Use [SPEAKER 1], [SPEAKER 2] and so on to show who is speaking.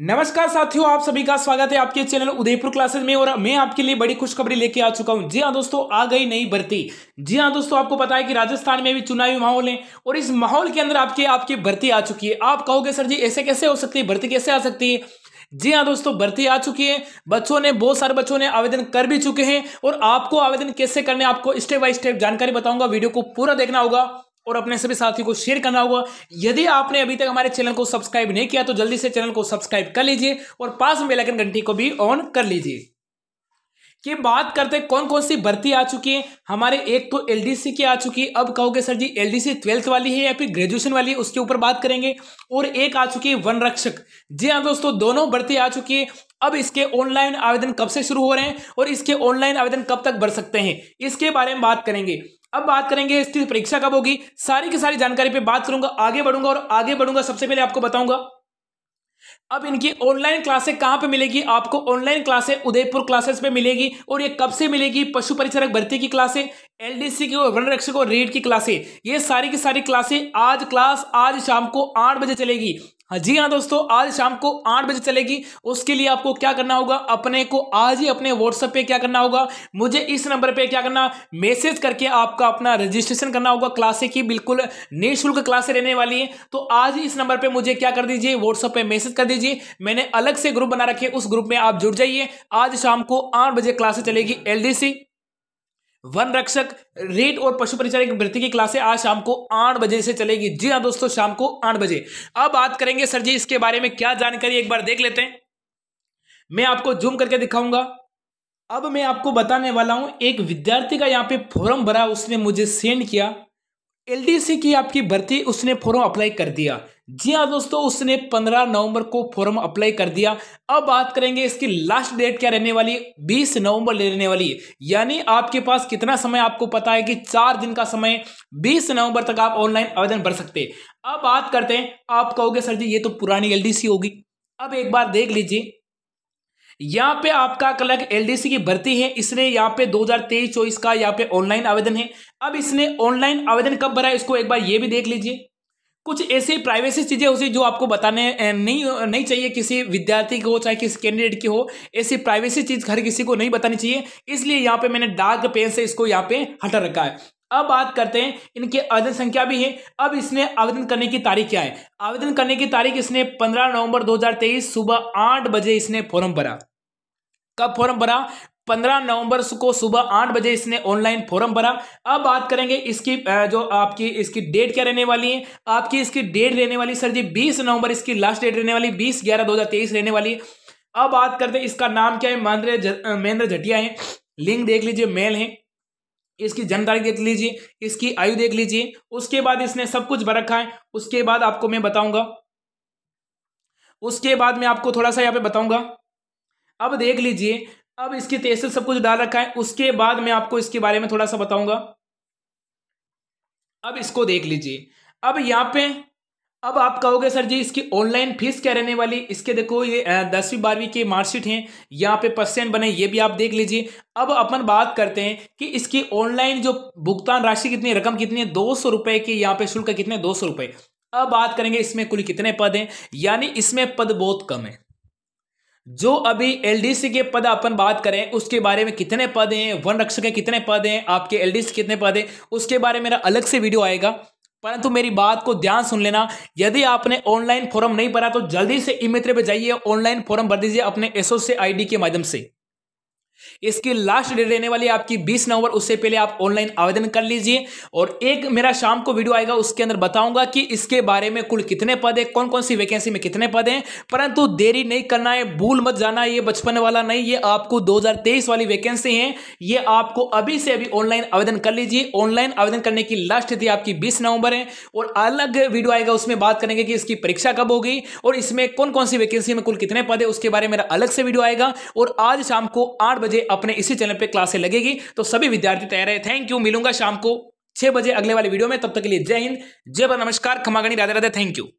[SPEAKER 1] नमस्कार साथियों आप सभी का स्वागत है आपके चैनल उदयपुर क्लासेस में और मैं आपके लिए बड़ी खुशखबरी लेके आ चुका हूं जी हाँ दोस्तों आ गई नई भर्ती जी हाँ दोस्तों आपको पता है कि राजस्थान में भी चुनावी माहौल है और इस माहौल के अंदर आपके आपकी भर्ती आ चुकी है आप कहोगे सर जी ऐसे कैसे हो सकती है भर्ती कैसे आ सकती है जी हाँ दोस्तों भर्ती आ चुकी है बच्चों ने बहुत सारे बच्चों ने आवेदन कर भी चुके हैं और आपको आवेदन कैसे करने आपको स्टेप बाय स्टेप जानकारी बताऊंगा वीडियो को पूरा देखना होगा और अपने सभी साथियों को शेयर करना होगा यदि आपने अभी तक हमारे चैनल को सब्सक्राइब नहीं किया तो जल्दी से चैनल को सब्सक्राइब कर लीजिए और पास में बेलाइकन घंटी को भी ऑन कर लीजिए कि बात करते कौन कौन सी भर्ती आ चुकी है हमारे एक तो एलडीसी की आ चुकी है अब कहोगे सर जी एलडीसी ट्वेल्थ वाली है या फिर ग्रेजुएशन वाली है उसके ऊपर बात करेंगे और एक आ चुकी है वन रक्षक जी हाँ दोस्तों दोनों भर्ती आ चुकी है अब इसके ऑनलाइन आवेदन कब से शुरू हो रहे हैं और इसके ऑनलाइन आवेदन कब तक भर सकते हैं इसके बारे में बात करेंगे अब बात करेंगे इसकी परीक्षा कब होगी सारी की सारी जानकारी पे बात करूंगा आगे बढ़ूंगा और आगे बढ़ूंगा सबसे पहले आपको बताऊंगा अब इनकी ऑनलाइन क्लासे कहां पे मिलेगी आपको ऑनलाइन क्लासे उदयपुर क्लासेस पे मिलेगी और ये कब से मिलेगी पशु परिचारक भर्ती की क्लासे एलडीसी की वर्ण रक्षक और रेड की क्लासे ये सारी की सारी क्लासे आज क्लास आज शाम को आठ बजे चलेगी हाँ जी हाँ दोस्तों आज शाम को आठ बजे चलेगी उसके लिए आपको क्या करना होगा अपने को आज ही अपने व्हाट्सएप पे क्या करना होगा मुझे इस नंबर पे क्या करना मैसेज करके आपका अपना रजिस्ट्रेशन करना होगा क्लासे की बिल्कुल निःशुल्क क्लासे रहने वाली है तो आज ही इस नंबर पे मुझे क्या कर दीजिए व्हाट्सएप पे मैसेज कर दीजिए मैंने अलग से ग्रुप बना रखे उस ग्रुप में आप जुड़ जाइए आज शाम को आठ बजे क्लासे चलेगी एल वन रक्षक रेट और पशु परिचारक वृत्ति की क्लासें आज शाम को आठ बजे से चलेगी जी हाँ दोस्तों शाम को आठ बजे अब बात करेंगे सर जी इसके बारे में क्या जानकारी एक बार देख लेते हैं मैं आपको जूम करके दिखाऊंगा अब मैं आपको बताने वाला हूं एक विद्यार्थी का यहाँ पे फॉर्म भरा उसने मुझे सेंड किया एलडीसी की आपकी भर्ती उसने फॉर्म अप्लाई कर दिया जी हाँ दोस्तों उसने 15 नवंबर को फॉर्म अप्लाई कर दिया अब बात करेंगे इसकी लास्ट डेट क्या रहने वाली है 20 नवंबर रहने वाली है यानी आपके पास कितना समय आपको पता है कि चार दिन का समय 20 नवंबर तक आप ऑनलाइन आवेदन भर सकते हैं अब बात करते हैं आप कहोगे सर जी ये तो पुरानी एल होगी अब एक बार देख लीजिए यहाँ पे आपका क्लर्क एलडीसी की भर्ती है इसने यहाँ पे 2023 24 का यहाँ पे ऑनलाइन आवेदन है अब इसने ऑनलाइन आवेदन कब भरा है इसको एक बार ये भी देख लीजिए कुछ ऐसी प्राइवेसी चीज़ें होती जो आपको बताने नहीं नहीं चाहिए किसी विद्यार्थी हो चाहे किसी कैंडिडेट की हो ऐसी प्राइवेसी चीज़ हर किसी को नहीं बतानी चाहिए इसलिए यहाँ पे मैंने डार्क पेन से इसको यहाँ पे हटा रखा है अब बात करते हैं इनके आवेदन संख्या भी है अब इसने आवेदन करने की तारीख क्या है आवेदन करने की तारीख इसने 15 नवंबर 2023 सुबह आठ बजे इसने फॉर्म भरा कब फॉर्म भरा 15 नवंबर को सुबह आठ बजे इसने ऑनलाइन फॉर्म भरा अब बात करेंगे इसकी जो आपकी इसकी डेट क्या रहने वाली है आपकी इसकी डेट रहने वाली सर जी बीस नवंबर इसकी लास्ट डेट रहने वाली बीस ग्यारह दो रहने वाली अब बात करते हैं इसका नाम क्या है महेंद्र महेंद्र जटिया है लिंक देख लीजिए मेल है इसकी जानकारी देख लीजिए इसकी आयु देख लीजिए उसके बाद इसने सब कुछ भर रखा है उसके बाद आपको मैं बताऊंगा उसके बाद मैं आपको थोड़ा सा यहाँ पे बताऊंगा अब देख लीजिए अब इसकी तहसील सब कुछ डाल रखा है उसके बाद मैं आपको इसके बारे में थोड़ा सा बताऊंगा अब इसको देख लीजिए अब यहाँ पे अब आप कहोगे सर जी इसकी ऑनलाइन फीस क्या रहने वाली इसके देखो ये दसवीं बारहवीं की मार्कशीट हैं यहाँ पे परसेंट बने ये भी आप देख लीजिए अब अपन बात करते हैं कि इसकी ऑनलाइन जो भुगतान राशि कितनी रकम कितनी है दो सौ रुपये की यहाँ पे शुल्क कितने दो सौ रुपये अब बात करेंगे इसमें कुल कितने पद हैं यानी इसमें पद बहुत कम है जो अभी एलडीसी के पद अपन बात करें उसके बारे में कितने पद हैं वन रक्षक के कितने पद हैं आपके एलडीसी कितने पद हैं उसके बारे में मेरा अलग से वीडियो आएगा परंतु मेरी बात को ध्यान सुन लेना यदि आपने ऑनलाइन फॉर्म नहीं भरा तो जल्दी से ई मित्र पर जाइए ऑनलाइन फॉर्म भर दीजिए अपने एसओ से आईडी के माध्यम से इसकी लास्ट डेट रहने वाली आपकी 20 नवंबर उससे पहले आप ऑनलाइन आवेदन कर लीजिए और एक मेरा शाम को वीडियो आएगा उसके अंदर बताऊंगा कि इसके बारे में कुल कितने पद है कौन कौन सी वैकेंसी में कितने पद हैं परंतु देरी नहीं करना है भूल मत जाना ये बचपन वाला नहीं ये आपको 2023 वाली वैकेंसी है ये आपको अभी से अभी ऑनलाइन आवेदन कर लीजिए ऑनलाइन आवेदन करने की लास्ट तिथि आपकी बीस नवंबर है और अलग वीडियो आएगा उसमें बात करेंगे कि इसकी परीक्षा कब होगी और इसमें कौन कौन सी वैकेंसी में कुल कितने पद है उसके बारे में मेरा अलग से वीडियो आएगा और आज शाम को आठ बजे अपने इसी चैनल पर क्लासे लगेगी तो सभी विद्यार्थी तैयार है थैंक यू मिलूंगा शाम को छह बजे अगले वाले वीडियो में तब तक के लिए जय हिंद जय नमस्कार खमागणी राधे राधे थैंक यू